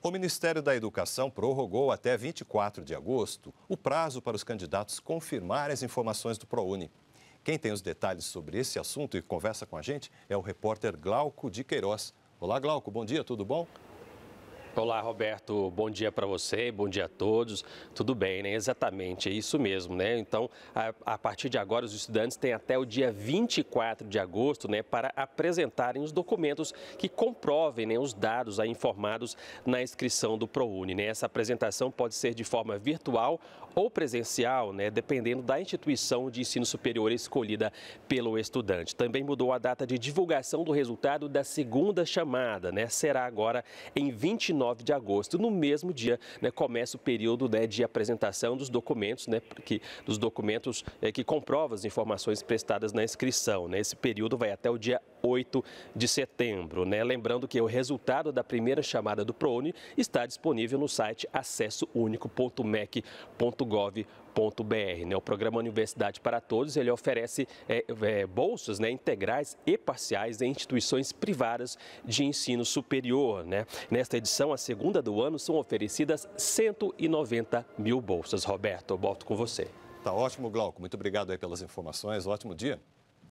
O Ministério da Educação prorrogou até 24 de agosto o prazo para os candidatos confirmarem as informações do ProUni. Quem tem os detalhes sobre esse assunto e conversa com a gente é o repórter Glauco de Queiroz. Olá, Glauco, bom dia, tudo bom? Olá, Roberto. Bom dia para você, bom dia a todos. Tudo bem, né? Exatamente, é isso mesmo, né? Então, a, a, partir de agora, os estudantes têm até o dia 24 de agosto, né, para apresentarem os documentos que comprovem né, os dados aí informados na inscrição do ProUni. Né? Essa apresentação pode ser de forma virtual ou presencial, né, dependendo da instituição de ensino superior escolhida pelo estudante. Também mudou a data de divulgação do resultado da segunda chamada, né? Será agora em 29 19 de agosto. No mesmo dia, né, começa o período né, de apresentação dos documentos, né, que, dos documentos é, que comprovam as informações prestadas na inscrição. Né? Esse período vai até o dia 8 de setembro. Né? Lembrando que o resultado da primeira chamada do PRONE está disponível no site acessounico.mec.gov.br. Né? O programa Universidade para Todos ele oferece é, é, bolsas né, integrais e parciais em instituições privadas de ensino superior. Né? Nesta edição, a segunda do ano, são oferecidas 190 mil bolsas. Roberto, eu volto com você. Tá ótimo, Glauco. Muito obrigado aí pelas informações. Ótimo dia.